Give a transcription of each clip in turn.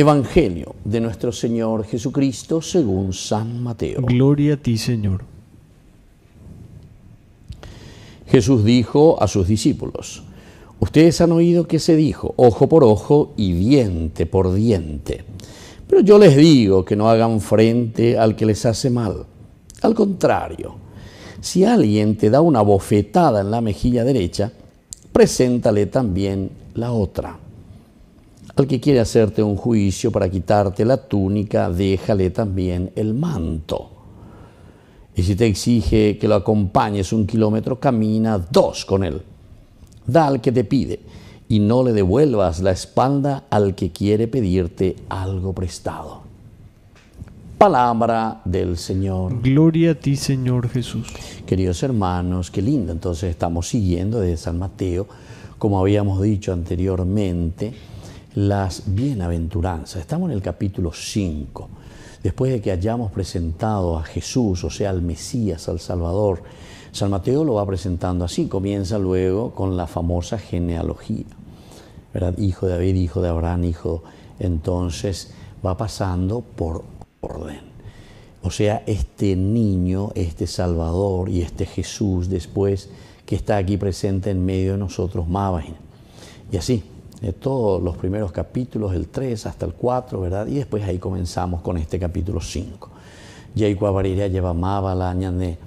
Evangelio de nuestro Señor Jesucristo según San Mateo. Gloria a ti, Señor. Jesús dijo a sus discípulos, ustedes han oído que se dijo, ojo por ojo y diente por diente. Pero yo les digo que no hagan frente al que les hace mal. Al contrario, si alguien te da una bofetada en la mejilla derecha, preséntale también la otra al que quiere hacerte un juicio para quitarte la túnica, déjale también el manto. Y si te exige que lo acompañes un kilómetro, camina dos con él. Da al que te pide y no le devuelvas la espalda al que quiere pedirte algo prestado. Palabra del Señor. Gloria a ti, Señor Jesús. Queridos hermanos, qué lindo. Entonces estamos siguiendo desde San Mateo, como habíamos dicho anteriormente las bienaventuranzas. Estamos en el capítulo 5. Después de que hayamos presentado a Jesús, o sea, al Mesías, al Salvador, San Mateo lo va presentando así, comienza luego con la famosa genealogía. ¿verdad? Hijo de David, hijo de Abraham, hijo. Entonces va pasando por orden. O sea, este niño, este Salvador y este Jesús después que está aquí presente en medio de nosotros, más Y así, de todos los primeros capítulos, el 3 hasta el 4, ¿verdad? Y después ahí comenzamos con este capítulo 5. Jacob abariría lleva mábala, ñande,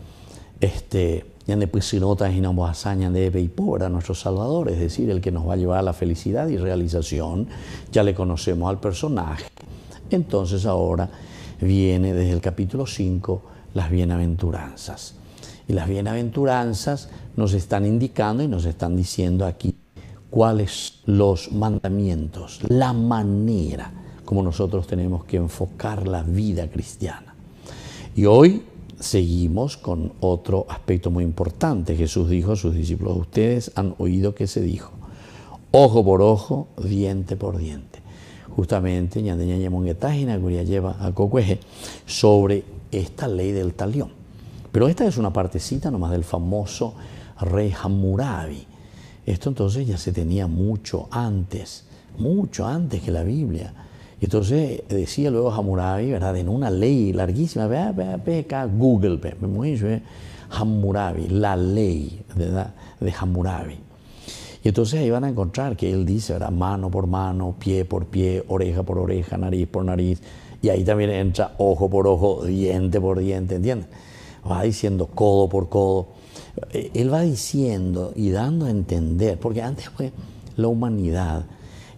este, de pusinota pues, y pobra, nuestro Salvador, es decir, el que nos va a llevar a la felicidad y realización. Ya le conocemos al personaje. Entonces ahora viene desde el capítulo 5 las bienaventuranzas. Y las bienaventuranzas nos están indicando y nos están diciendo aquí cuáles los mandamientos, la manera como nosotros tenemos que enfocar la vida cristiana. Y hoy seguimos con otro aspecto muy importante. Jesús dijo a sus discípulos, ustedes han oído que se dijo, ojo por ojo, diente por diente. Justamente, lleva a Cocueje sobre esta ley del talión. Pero esta es una partecita nomás del famoso rey Hammurabi esto entonces ya se tenía mucho antes, mucho antes que la Biblia. Y entonces eh, decía luego Hammurabi, ¿verdad? En una ley larguísima, acá Google, ¿verdad? ¿eh? Hammurabi, la ley de Hammurabi. Y entonces ahí van a encontrar que él dice, ¿verdad? Mano por mano, pie por pie, oreja por oreja, nariz por nariz. Y ahí también entra ojo por ojo, diente por diente, ¿entiendes? Va diciendo codo por codo. Eh, él va diciendo y dando a entender, porque antes fue la humanidad,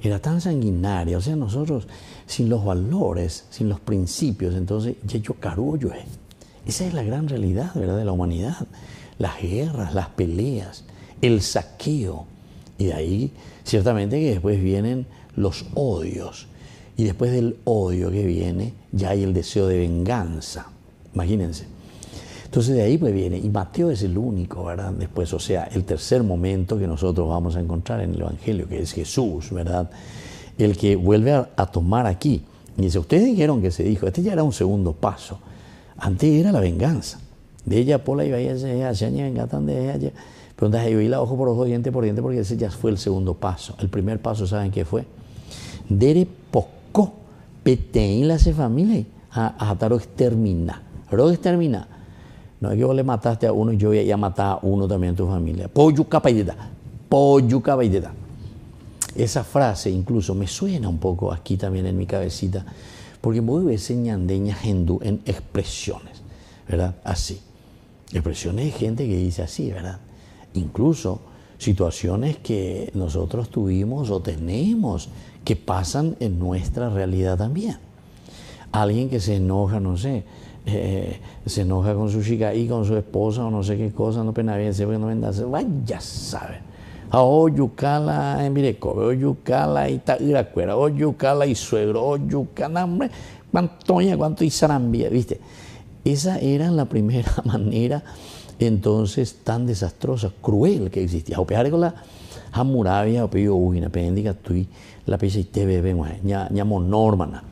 era tan sanguinaria, o sea, nosotros sin los valores, sin los principios, entonces ya yo carullo. Esa es la gran realidad, ¿verdad?, de la humanidad. Las guerras, las peleas, el saqueo. Y de ahí, ciertamente que después vienen los odios. Y después del odio que viene, ya hay el deseo de venganza. Imagínense. Entonces de ahí pues viene, y Mateo es el único, ¿verdad? Después, o sea, el tercer momento que nosotros vamos a encontrar en el Evangelio, que es Jesús, ¿verdad? El que vuelve a, tomar aquí. Y dice, ustedes dijeron que se dijo, este ya era un segundo paso. Antes era la venganza. De ella, por la iba a de ella. Pero entonces yo la ojo por ojo, diente por diente, porque ese ya fue el segundo paso. El primer paso, ¿saben qué fue? Dere poco, petein la familia, a ah, ah, exterminar. Rog exterminar yo le mataste a uno y yo voy a matar a uno también en tu familia. Pollo caballeta, pollo Esa frase incluso me suena un poco aquí también en mi cabecita, porque muy veces ñandeña hindú en expresiones, ¿verdad? Así. Expresiones de gente que dice así, ¿verdad? Incluso situaciones que nosotros tuvimos o tenemos que pasan en nuestra realidad también. Alguien que se enoja, no sé, eh, se enoja con su chica y con su esposa o no sé qué cosa, no pena bien se no vendarse, vaya, sabe. Ah, Oyucala oh, en Mireco, Oyucala oh, y Iracuera, Oyucala oh, y suegro, Oyucala, hombre, Pantoña, cuánto y Sarambia, ¿viste? Esa era la primera manera entonces tan desastrosa, cruel que existía. Opear con la Hammurabi, opio, uy, independiente, la pisa y te bebe, eh, ña, ñamo normana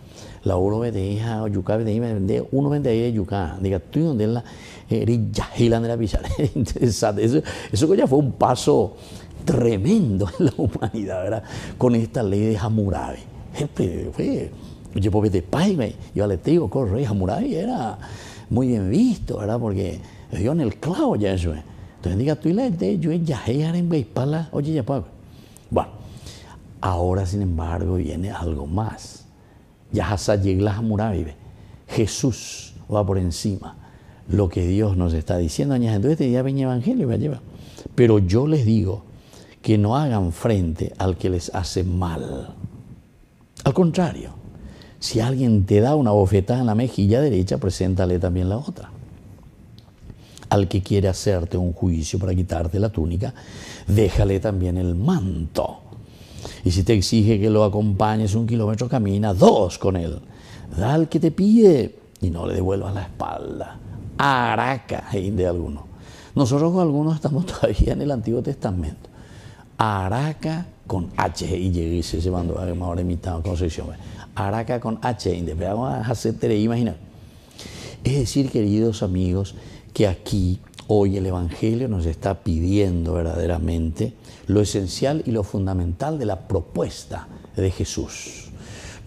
la oro hija yuca bedeja, de uno vende ahí de yuca, diga, tú donde la erilla eh, de la pizarra, interesante, eso, eso ya fue un paso tremendo en la humanidad, ¿verdad? Con esta ley de Hammurabi, fue, yo pobre de paime, yo le digo, corre, Hammurabi era muy bien visto, ¿verdad? Porque yo en el clavo ya eso, ¿eh? entonces diga, tú y la de yo ya en Bispala, oye ya, pues, Bueno, ahora sin embargo viene algo más Jesús va por encima lo que Dios nos está diciendo. Entonces este día ven evangelio, va lleva. Pero yo les digo que no hagan frente al que les hace mal. Al contrario, si alguien te da una bofetada en la mejilla derecha, preséntale también la otra. Al que quiere hacerte un juicio para quitarte la túnica, déjale también el manto. Y si te exige que lo acompañes un kilómetro, camina dos con él. Da al que te pide y no le devuelvas la espalda. Araca, de alguno. Nosotros algunos estamos todavía en el Antiguo Testamento. Araca con H y llegué se llevando a ahora a Concepción. Araca con H, vamos a hacer imagina. Es decir, queridos amigos, que aquí Hoy el Evangelio nos está pidiendo verdaderamente lo esencial y lo fundamental de la propuesta de Jesús.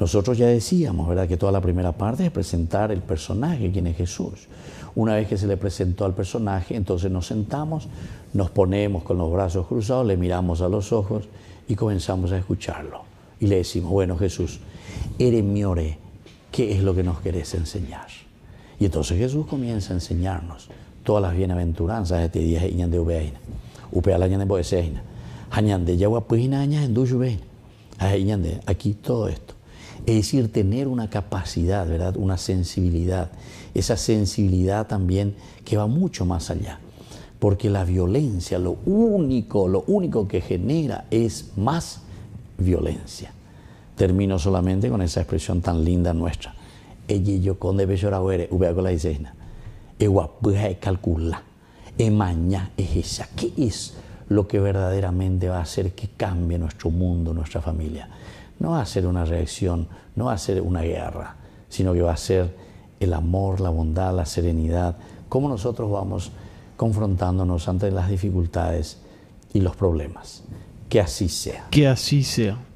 Nosotros ya decíamos, ¿verdad?, que toda la primera parte es presentar el personaje, quién es Jesús. Una vez que se le presentó al personaje, entonces nos sentamos, nos ponemos con los brazos cruzados, le miramos a los ojos y comenzamos a escucharlo. Y le decimos, bueno Jesús, eremiore, ¿qué es lo que nos querés enseñar? Y entonces Jesús comienza a enseñarnos todas las bienaventuranzas de este día de de de pues en aquí todo esto. Es decir, tener una capacidad, ¿verdad? Una sensibilidad. Esa sensibilidad también que va mucho más allá. Porque la violencia, lo único, lo único que genera es más violencia. Termino solamente con esa expresión tan linda nuestra. Ella yo con de ubea con la pues, y calcula e maña es esa. ¿Qué es lo que verdaderamente va a hacer que cambie nuestro mundo, nuestra familia? No va a ser una reacción, no va a ser una guerra, sino que va a ser el amor, la bondad, la serenidad. Cómo nosotros vamos confrontándonos ante las dificultades y los problemas. Que así sea. Que así sea.